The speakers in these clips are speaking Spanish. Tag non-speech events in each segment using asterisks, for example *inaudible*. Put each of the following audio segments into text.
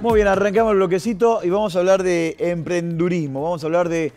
Muy bien, arrancamos el bloquecito y vamos a hablar de emprendurismo, vamos a hablar de,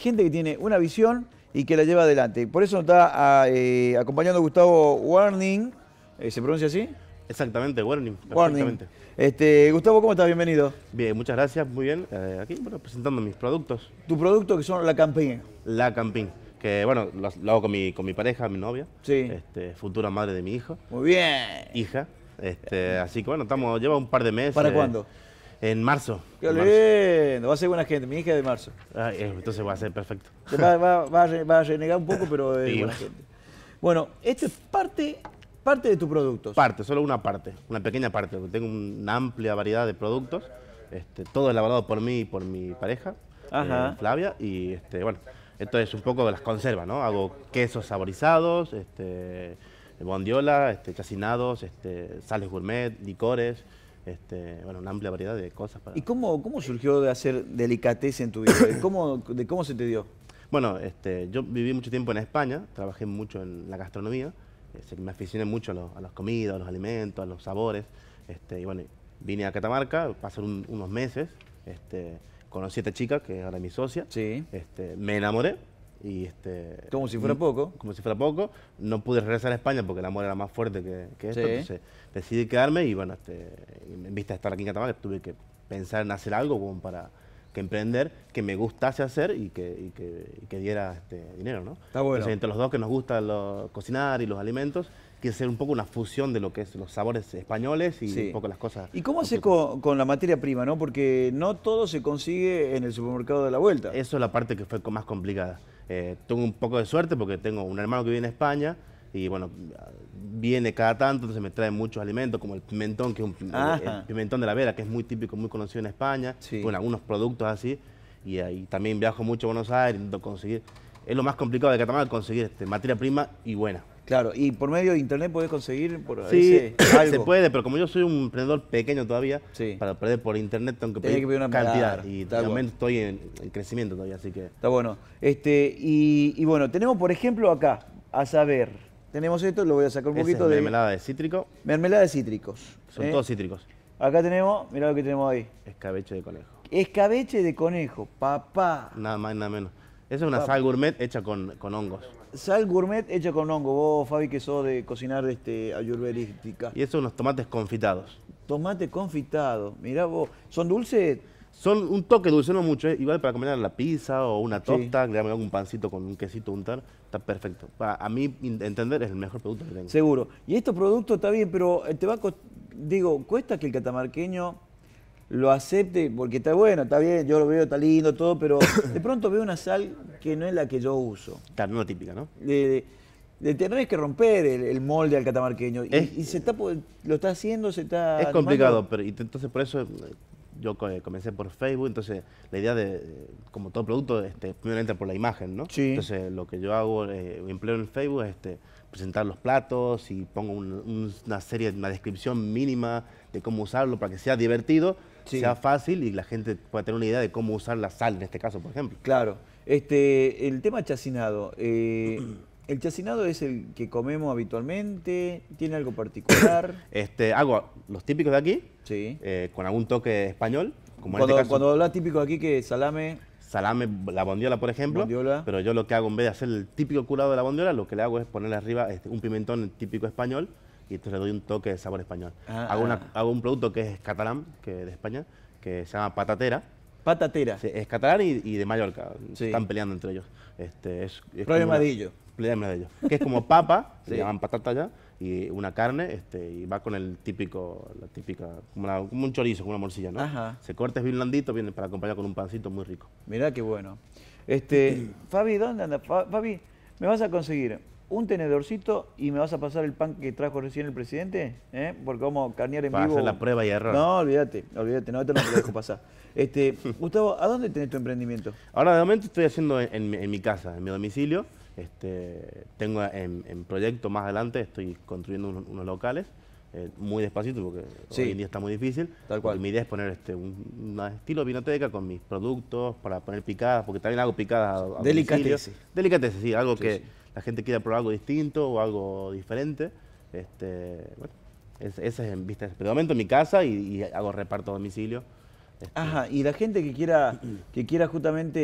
gente que tiene una visión y que la lleva adelante. Por eso nos está ah, eh, acompañando Gustavo Warning, eh, ¿se pronuncia así? Exactamente, Warning. Warning. Este, Gustavo, ¿cómo estás? Bienvenido. Bien, muchas gracias, muy bien. Eh, aquí, bueno, presentando mis productos. ¿Tu producto que son la Campín? La Campín que bueno, lo, hago con mi, pareja, mi novia, sí. Este, futura madre de mi hijo. Muy bien. Hija. Este, así que bueno, estamos, lleva un par de meses. ¿Para cuándo? En marzo. Qué lindo. Va a ser buena gente. Mi hija es de marzo. Ah, eh, entonces va a ser perfecto. Va, a renegar un poco, pero es buena gente. Bueno, esto es parte, parte de tu productos. Parte, solo una parte. Una pequeña parte. Tengo una amplia variedad de productos. Este, todo elaborado por mí y por mi pareja, eh, Flavia. Y este, bueno, esto es un poco de las conservas, ¿no? Hago quesos saborizados, este, bondiola, este, chacinados, este, sales gourmet, licores. Este, bueno, una amplia variedad de cosas. Para... ¿Y cómo, cómo surgió de hacer delicatez en tu vida? ¿De cómo, de cómo se te dio? Bueno, este, yo viví mucho tiempo en España, trabajé mucho en la gastronomía, eh, me aficioné mucho a, lo, las comidas, a los alimentos, a los sabores, este, y bueno, vine a Catamarca, pasaron unos meses, este, conocí a esta chica, que es ahora mi socia, sí. Este, me enamoré, este, como si fuera poco. Como si fuera poco. No pude regresar a España porque el amor era más fuerte que, esto. Entonces decidí quedarme y bueno, este, en vista de estar aquí en Catamarca tuve que pensar en hacer algo como para que emprender, que me gustase hacer y que, diera este, dinero, ¿no? Entonces, entre los dos que nos gusta cocinar y los alimentos, quise ser un poco una fusión de lo que es los sabores españoles y un poco las cosas. ¿Y cómo se con, con, la materia prima, no? Porque no todo se consigue en el supermercado de la vuelta. Eso es la parte que fue más complicada. Eh, tengo un poco de suerte porque tengo un hermano que vive en España y bueno, viene cada tanto, entonces me trae muchos alimentos como el pimentón, que es un pimentón de la vera, que es muy típico, muy conocido en España, Bueno, algunos productos así. Y ahí también viajo mucho a Buenos Aires, intento conseguir. Es lo más complicado de Catamarca conseguir este, materia prima y buena. Claro, y por medio de internet puedes conseguir por sí, *laughs* algo. se puede, pero como yo soy un emprendedor pequeño todavía, para perder por internet tengo que pedir, que una cantidad. y también estoy en, crecimiento todavía, así que. Está bueno. Este, y, bueno, tenemos por ejemplo acá, a saber, tenemos esto, lo voy a sacar un poquito de. Mermelada de cítrico. Mermelada de cítricos. Son ¿eh? todos cítricos. Acá tenemos, mirá lo que tenemos ahí. Escabeche de conejo. Escabeche de conejo, papá. Nada más, nada menos. Esa es una sal gourmet hecha con, con hongos sal gourmet hecha con hongo. Vos, Fabi, que sos de cocinar este, ayurvedística. Y eso unos tomates confitados. Tomate confitado. Mirá vos. ¿Son dulces? Son un toque dulce, no mucho. ¿eh? Igual para comer la pizza o una tosta, le un pancito con un quesito untar, está perfecto. Para, a mí entender es el mejor producto que tengo. Seguro. Y estos productos está bien, pero eh, te va digo, cuesta que el catamarqueño lo acepte, porque está bueno, está bien, yo lo veo, está lindo, todo, pero *coughs* de pronto veo una sal que no es la que yo uso. está no típica, ¿no? De, tener que romper el, molde al catamarqueño. y, se está, lo está haciendo, se está... Es complicado, pero entonces por eso eh, yo eh, comencé por Facebook, entonces la idea de, eh, como todo producto, este, primero entra por la imagen, ¿no? Sí. Entonces lo que yo hago, empleo en Facebook, este presentar los platos y pongo una serie, una descripción mínima de cómo usarlo para que sea divertido, sea fácil y la gente pueda tener una idea de cómo usar la sal en este caso, por ejemplo. Claro. Este, el tema chacinado. Eh, ¿El chacinado es el que comemos habitualmente? ¿Tiene algo particular? *coughs* este, hago los típicos de aquí, sí. Eh, con algún toque español. Este cuando, cuando hablas típico de aquí, que salame salame, la bondiola, por ejemplo. Pero yo lo que hago, en vez de hacer el típico curado de la bondiola, lo que le hago es ponerle arriba este, un pimentón típico español y esto le doy un toque de sabor español. Ah, hago, ah. hago un producto que es catalán, que de España, que se llama patatera, Patatera. es catalán y, de Mallorca. Están peleando entre ellos. Este, es, de Que es como papa, se *laughs* llaman patata ya, y una carne, este, y va con el típico, la típica, como, un chorizo, como una morcilla, ¿no? Se corta, es bien blandito, viene para acompañar con un pancito muy rico. Mirá qué bueno. Este, *clears throat* Fabi, ¿dónde anda? Fabi, me vas a conseguir un tenedorcito y me vas a pasar el pan que trajo recién el presidente, ¿eh? porque vamos a carnear en Para vivo. Hacer la prueba y error. No, olvídate, olvídate, no, te lo dejo pasar. *laughs* Este, Gustavo, ¿a dónde tenés tu emprendimiento? Ahora de momento estoy haciendo en, mi casa, en mi domicilio. Este, tengo en, proyecto más adelante, estoy construyendo unos, locales, eh, muy despacito porque hoy en día está muy difícil. mi idea es poner este, un, estilo vinoteca con mis productos para poner picadas, porque también hago picadas. A, a sí, algo que la gente quiera probar algo distinto o algo diferente. Este, bueno, es en vista. pero momento en mi casa y, hago reparto a domicilio. Este. Ajá, y la gente que quiera, que quiera justamente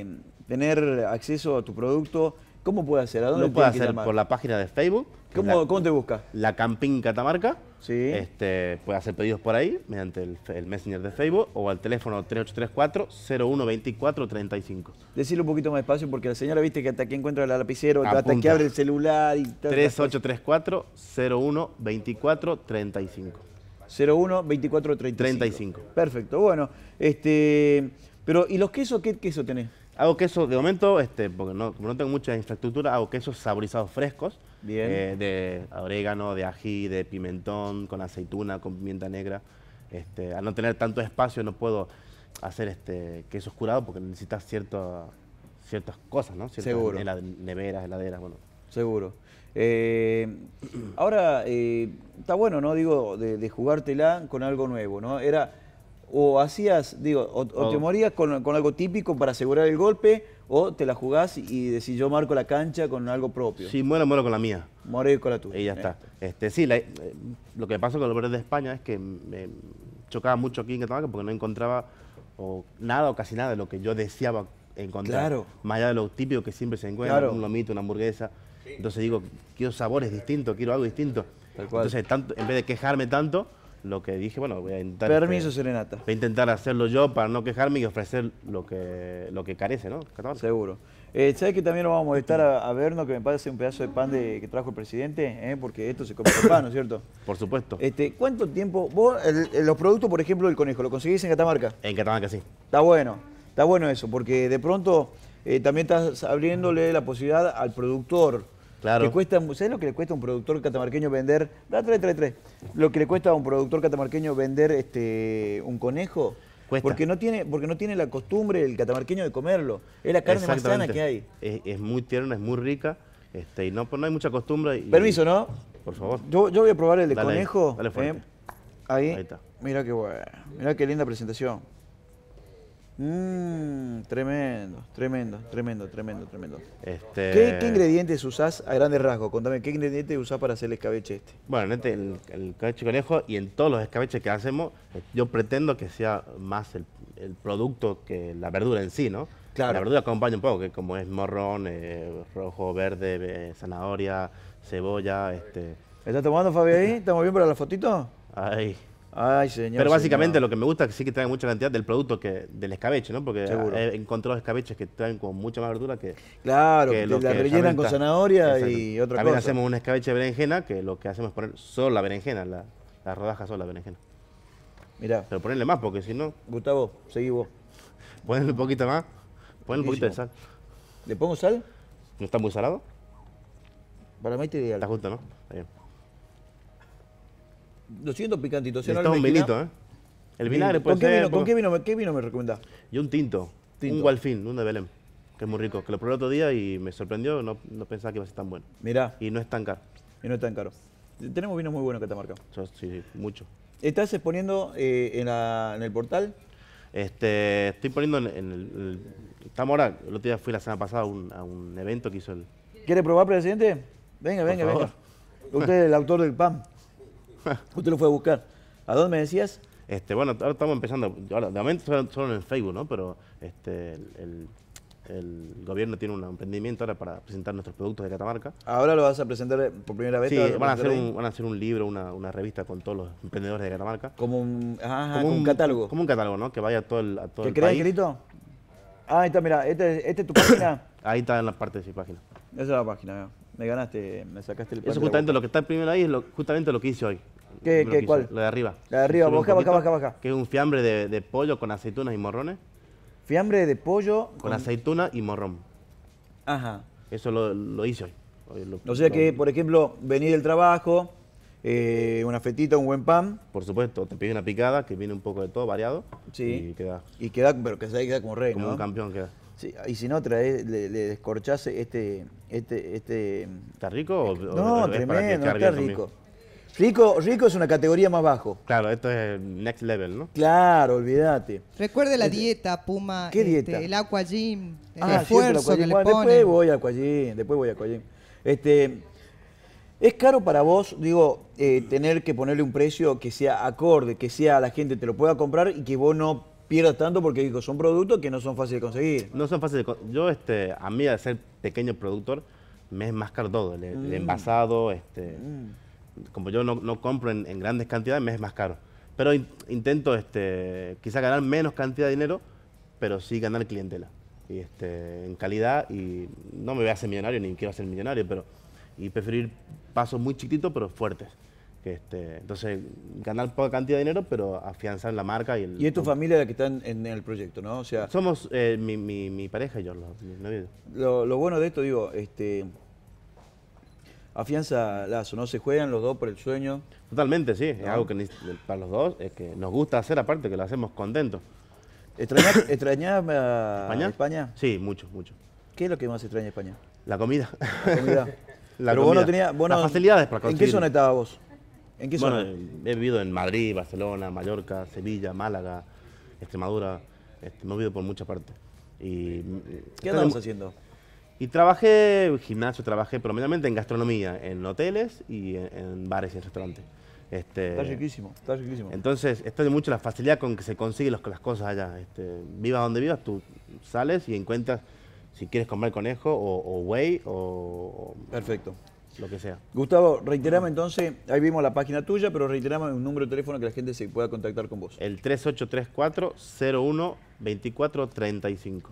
eh, tener acceso a tu producto, ¿cómo puede hacer? ¿A dónde Lo puede hacer por la página de Facebook. ¿Cómo, ¿Cómo, te busca? La Campín Catamarca. Sí. Este, puede hacer pedidos por ahí, mediante el, Messenger de Facebook o al teléfono 3834-012435. Decirlo un poquito más despacio porque la señora viste que hasta aquí encuentra el lapicero, hasta que abre el celular y tal. 3834-012435. 01 35. Perfecto, bueno. Este, pero, ¿y los quesos? ¿Qué queso tenés? Hago queso, de momento, este, porque no, no tengo mucha infraestructura, hago quesos saborizados frescos eh, de orégano, de ají, de pimentón, con aceituna, con pimienta negra. Este, al no tener tanto espacio no puedo hacer este queso curado porque necesitas ciertas cosas, ¿no? Ciertas Seguro. neveras, heladeras, bueno. Seguro. Eh, ahora, eh, está bueno, ¿no? Digo, de, jugártela con algo nuevo, ¿no? Era, o hacías, digo, te oh. morías con, con algo típico para asegurar el golpe, o te la jugás y decís yo marco la cancha con algo propio. Sí, muero, muero con la mía. Muero con la tuya. Y ya está. Este, sí, eh, lo que pasa con los verdes de España es que me chocaba mucho aquí en Catamarca porque no encontraba nada o casi nada de lo que yo deseaba encontrar. Claro. Más allá de lo típico que siempre se encuentra, un lomito, una hamburguesa. Entonces digo, quiero sabores distintos, quiero algo distinto. Entonces, tanto, en vez de quejarme tanto, lo que dije, bueno, voy a intentar... Permiso, Serenata. Voy a intentar hacerlo yo para no quejarme y ofrecer lo que, lo que carece, ¿no? Seguro. Eh, ¿Sabes que también nos vamos a estar a, ver, que me pase un pedazo de pan de, que trajo el presidente? Eh? Porque esto se come con pan, ¿no es cierto? *coughs* Por supuesto. Este, ¿Cuánto tiempo? ¿Vos los productos, por ejemplo, del conejo, lo conseguís en Catamarca? En Catamarca, sí. Está bueno, está bueno eso, porque de pronto eh, también estás abriéndole la posibilidad al productor Claro. cuesta, ¿Sabes lo que le cuesta a un productor catamarqueño vender? Lo que le cuesta a un productor catamarqueño vender este, un conejo. Porque no tiene, porque no tiene la costumbre el catamarqueño de comerlo. Es la carne más sana que hay. Es, muy tierna, es muy rica. Este, y no, pues no hay mucha costumbre. Permiso, ¿no? Por favor. Yo, yo voy a probar el de conejo. dale ¿eh? ahí. está. Mira qué bueno. Mira qué linda presentación. Mmm. Tremendo, tremendo, tremendo, tremendo, tremendo. Este- ¿Qué, ingredientes usás a grandes rasgos? Contame, ¿qué ingredientes usás para hacer el escabeche este? Bueno, este, el, el escabeche conejo y en todos los escabeches que hacemos, eh, yo pretendo que sea más el, producto que la verdura en sí, ¿no? Claro. La verdura acompaña un poco, que como es morrón, eh, rojo, verde, eh, zanahoria, cebolla, este... ¿Estás tomando, Fabi, ahí? ¿Estamos bien para la fotito? Ahí. Ay, señor. Pero básicamente lo que me gusta es que sí que traen mucha cantidad del producto que del escabeche, ¿no? Porque Seguro. he encontrado escabeches que traen con mucha más verdura que. Claro, que, la rellenan con zanahoria y otra También hacemos un escabeche de berenjena que lo que hacemos es poner solo la berenjena, la, rodajas rodaja solo la berenjena. mira Pero ponerle más porque si no. Gustavo, seguí vos. un poquito más. Ponle un poquito de sal. ¿Le pongo sal? ¿No está muy salado? Para mí te ideal. Está justo, ¿no? Está bien lo siento picantito. Si es un vinito, ¿eh? El vinagre puede ser... Qué vino, ¿Con qué vino, me recomendás? Yo un tinto, tinto. un Walfin, uno de Belém, que es muy rico. Que lo probé el otro día y me sorprendió, no, pensaba que iba a ser tan bueno. Mirá. Y no es tan caro. Y no es tan caro. Tenemos vinos muy buenos que te marcan. Sí, sí, mucho. ¿Estás exponiendo eh, en, el portal? Este, estoy poniendo en, el, Estamos ahora, el otro día fui la semana pasada a un, evento que hizo el... ¿Quiere probar, presidente? Venga, venga, venga. Usted es el autor del PAM. Usted lo fue a buscar. ¿A dónde me decías? Este, bueno, ahora estamos empezando, de momento solo, en Facebook, ¿no? Pero este, el, gobierno tiene un emprendimiento ahora para presentar nuestros productos de Catamarca. Ahora lo vas a presentar eh, por primera vez. Sí, van a, hacer un, libro, una, revista con todos los emprendedores de Catamarca. Como un, catálogo. Como un catálogo, ¿no? Que vaya a todo el, a todo ¿Que el crees, Grito? Ah, ahí está, mira, esta este es tu página. *coughs* ahí está en la parte de su página. Esa es la página, mira. me ganaste, me sacaste el Eso justamente lo que está primero ahí es justamente lo que hice hoy. ¿Qué, cuál? La de arriba. La de arriba, baja, baja, baja, baja. Que es un fiambre de, pollo con aceitunas y morrones. Fiambre de pollo. Con, aceitunas y morrón. Ajá. Eso lo, lo hice hoy. o sea que, por ejemplo, venir del trabajo, eh, una fetita, un buen pan. Por supuesto, te pide una picada que viene un poco de todo, variado. Sí. Y queda. Y queda, pero que se queda como rey, Como un campeón queda. Sí, y si no traes, le, le descorchase este, este, este. ¿Está rico? O, no, tremendo, está rico. Rico, es una categoría más bajo. Claro, esto es next level, ¿no? Claro, olvídate. Recuerde la este, dieta, Puma. ¿Qué este, dieta? El aqua ah, el esfuerzo que le Después voy a aqua después voy a aqua Este, ¿Es caro para vos, digo, eh, tener que ponerle un precio que sea acorde, que sea la gente te lo pueda comprar y que vos no pierdas tanto porque digo, son productos que no son fáciles de conseguir? No son fáciles de conseguir. Yo, este, a mí, al ser pequeño productor, me es más caro todo. El, mm. envasado, este... Mm como yo no, no compro en, grandes cantidades, me es más caro. Pero intento este, quizá ganar menos cantidad de dinero, pero sí ganar clientela. Y este, en calidad, y no me voy a hacer millonario, ni quiero ser millonario, pero y preferir pasos muy chiquitos, pero fuertes. Que este, entonces, ganar poca cantidad de dinero, pero afianzar la marca. ¿Y, ¿Y es tu familia la que está en, el proyecto, no? O sea, Somos eh, mi, pareja y yo, Lo, lo, bueno de esto, digo, este, afianza Lazo, ¿no? Se juegan los dos por el sueño. Totalmente, sí. Es algo que para los dos es que nos gusta hacer, aparte que lo hacemos contentos. ¿Extrañás *coughs* a ¿España? Sí, mucho, mucho. ¿Qué es lo que más extraña España? La comida. La comida. *laughs* Pero vos no tenías... facilidades para conseguir. ¿En qué zona estabas vos? ¿En qué zona? Bueno, he vivido en Madrid, Barcelona, Mallorca, Sevilla, Málaga, Extremadura. Este, me he vivido por muchas partes. Y, ¿Qué andamos haciendo? Y trabajé en gimnasio, trabajé promediamente en gastronomía, en hoteles y en, bares y restaurantes. Este, está riquísimo, está riquísimo. Entonces, esto de mucho la facilidad con que se consiguen las cosas allá. Viva este, vivas donde vivas, tú sales y encuentras si quieres comer conejo o, o o, Perfecto. Lo que sea. Gustavo, reiterame entonces, ahí vimos la página tuya, pero reiterame un número de teléfono que la gente se pueda contactar con vos. El 3834 01 2435.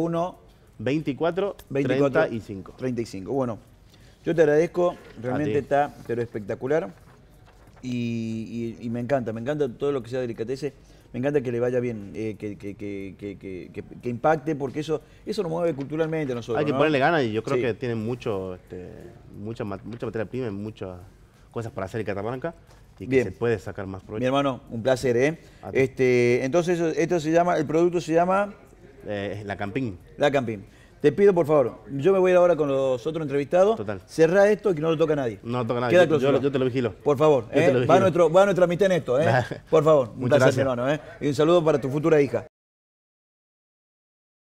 01 24, 25. 35. 35. Bueno, yo te agradezco, realmente está pero espectacular y, me encanta, me encanta todo lo que sea delicateces, me encanta que le vaya bien, eh, que, impacte, porque eso eso nos mueve culturalmente a nosotros. Hay que ponerle ganas y yo creo que tiene mucho, este, mucha, materia prima, muchas cosas para hacer en Catamarca y que se puede sacar más provecho. Mi hermano, un placer, ¿eh? Este, entonces, esto se llama, el producto se llama eh, la Campín. La Campín. Te pido, por favor, yo me voy ahora con los otros entrevistados. Total. Cerrá esto y que no lo toca a nadie. No lo toca a nadie. Queda yo, yo, te lo vigilo. Por favor. Eh, va, nuestro, va nuestra amistad en esto. Eh. por favor. *laughs* Muchas gracias. hermano. Eh. Y un saludo para tu futura hija.